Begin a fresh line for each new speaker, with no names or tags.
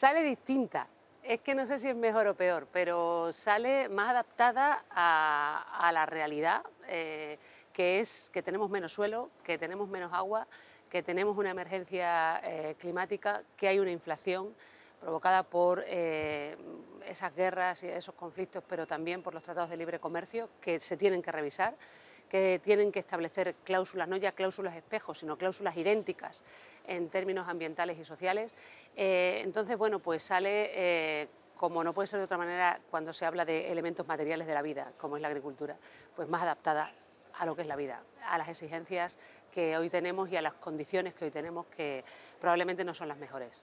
sale
distinta.
Es que no sé si es mejor o peor, pero sale más adaptada a, la realidad, eh, que es que tenemos menos suelo, que tenemos menos agua, que tenemos una emergencia eh, climática, que hay una inflación provocada por eh, esas guerras y esos conflictos, pero también por los tratados de libre comercio que se tienen que revisar que tienen que establecer cláusulas, no ya cláusulas espejos, sino cláusulas idénticas en términos ambientales y sociales. Eh, entonces, bueno, pues sale... Eh, como no puede ser de otra manera cuando se habla de elementos materiales de la vida, como es la agricultura, pues más adaptada a lo que es la vida, a las exigencias que hoy tenemos y a las condiciones que hoy tenemos que probablemente no son las mejores.